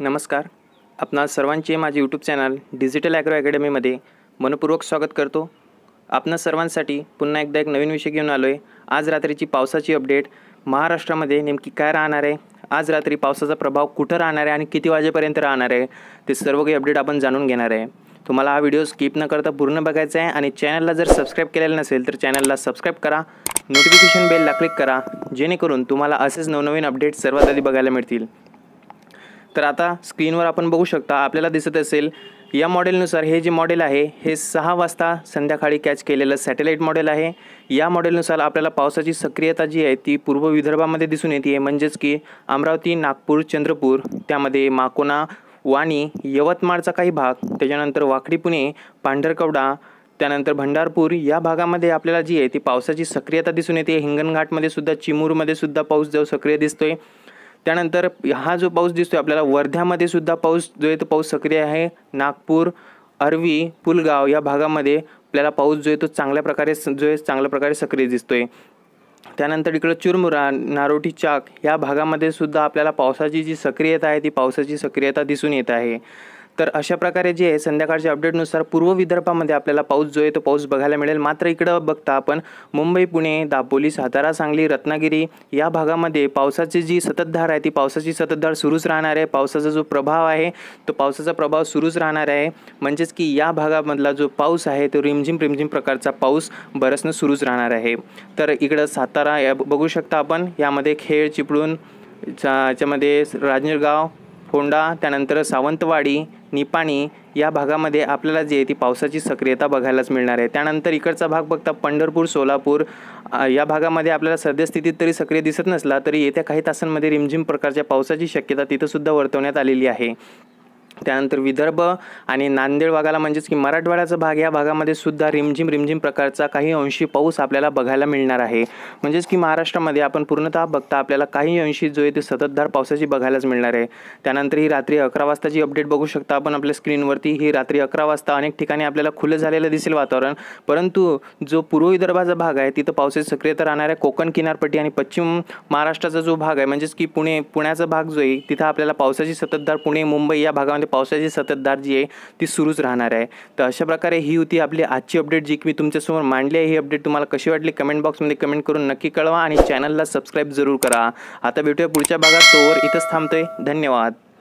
नमस्कार आपणा सर्वांचे माझे यूट्यूब चॅनल डिजिटल ॲग्रो अकॅडमीमध्ये मनपूर्वक स्वागत करतो आपणा सर्वांसाठी पुन्हा एकदा एक नवीन विषय घेऊन आलो आहे आज रात्रीची पावसाची अपडेट महाराष्ट्रामध्ये नेमकी काय राहणार आहे आज रात्री पावसाचा प्रभाव कुठं राहणार आहे आणि किती वाजेपर्यंत राहणार आहे ते सर्व काही अपडेट आपण जाणून घेणार आहे तुम्हाला हा व्हिडिओ स्किप न करता पूर्ण बघायचा आहे आणि चॅनलला जर सबस्क्राईब केलेलं नसेल तर चॅनलला सबस्क्राईब करा नोटिफिकेशन बेलला क्लिक करा जेणेकरून तुम्हाला असेच नवनवीन अपडेट सर्वात आधी बघायला मिळतील तर आता स्क्रीनवर आपण बघू शकता आपल्याला दिसत असेल या मॉडेलनुसार हे जे मॉडेल आहे हे सहा वाजता संध्याकाळी कॅच केलेलं सॅटेलाईट मॉडेल आहे या मॉडेलनुसार आपल्याला पावसाची सक्रियता जी आहे ती पूर्व विदर्भामध्ये दिसून येते आहे म्हणजेच की अमरावती नागपूर चंद्रपूर त्यामध्ये माकोणा वाणी यवतमाळचा काही भाग त्याच्यानंतर वाकडी पुणे पांढरकवडा त्यानंतर भंडारपूर या भागामध्ये आपल्याला जी आहे ती पावसाची सक्रियता दिसून येते हिंगणघाटमध्ये सुद्धा चिमूरमध्ये सुद्धा पाऊस जो सक्रिय दिसतोय त्यानंतर हा जो पाऊस दिसतो आपल्याला वर्ध्यामध्ये सुद्धा पाऊस जो आहे तो पाऊस सक्रिय आहे नागपूर अरवी पुलगाव या भागामध्ये आपल्याला पाऊस जो आहे तो चांगल्या प्रकारे जो आहे चांगल्या प्रकारे सक्रिय दिसतो त्यानंतर इकडं चुरमुरा नारोटी चाक या भागामध्ये सुद्धा आपल्याला पावसाची जी सक्रियता आहे ती पावसाची सक्रियता दिसून येत आहे तर अशा प्रकारे जे आहे संध्याकाळच्या अपडेटनुसार पूर्व विदर्भामध्ये आपल्याला पाऊस जो आहे तो पाऊस बघायला मिळेल मात्र इकडं बघता आपण मुंबई पुणे दापोली सातारा सांगली रत्नागिरी या भागामध्ये पावसाची जी सततधार आहे ती पावसाची सततधार सुरूच राहणार आहे पावसाचा जो प्रभाव आहे तो पावसाचा प्रभाव सुरूच राहणार आहे म्हणजेच की या भागामधला जो पाऊस आहे तो रिमझिम रिमझिम प्रकारचा पाऊस बरसणं सुरूच राहणार आहे तर इकडं सातारा या बघू शकता आपण यामध्ये खेळ चिपळूण याच्यामध्ये राजनीरगाव फोंडा त्यानंतर सावंतवाडी निपाणी या भागामध्ये आपल्याला जे आहे ती पावसाची सक्रियता बघायलाच मिळणार आहे त्यानंतर इकडचा भाग बघता पंढरपूर सोलापूर या भागामध्ये आपल्याला सद्यस्थितीत तरी सक्रिय दिसत नसला तरी येत्या काही तासांमध्ये रिमझिम प्रकारच्या पावसाची शक्यता तिथंसुद्धा वर्तवण्यात आलेली आहे त्यानंतर विदर्भ आणि नांदेड भागाला म्हणजेच की मराठवाड्याचा भाग या भागामध्ये सुद्धा रिमझिम रिमझिम प्रकारचा काही अंशी पाऊस आपल्याला बघायला मिळणार आहे म्हणजेच की महाराष्ट्रामध्ये आपण पूर्णतः बघता आपल्याला काही अंशी जो आहे ते सततधार पावसाची बघायलाच मिळणार आहे त्यानंतर ही रात्री अकरा वाजताची अपडेट बघू शकता आपण आपल्या स्क्रीनवरती ही रात्री अकरा वाजता अनेक ठिकाणी आपल्याला खुलं झालेलं दिसेल वातावरण परंतु जो पूर्व विदर्भाचा भाग आहे तिथं पावसाची सक्रियता राहणार आहे कोकण किनारपट्टी आणि पश्चिम महाराष्ट्राचा जो भाग आहे म्हणजेच की पुणे पुण्याचा भाग जो आहे तिथं आपल्याला पावसाची सततधार पुणे मुंबई या भागामध्ये पावसाची सततधार जी आहे ती सुरूच राहणार आहे तर अशा प्रकारे ही होती आपली आजची अपडेट जी की मी तुमच्यासमोर मांडली आहे ही अपडेट तुम्हाला कशी वाटली कमेंट बॉक्समध्ये कमेंट करून नक्की कळवा आणि चॅनलला सबस्क्राईब जरूर करा आता भेटूया पुढच्या भागात तोवर इथंच थांबतोय धन्यवाद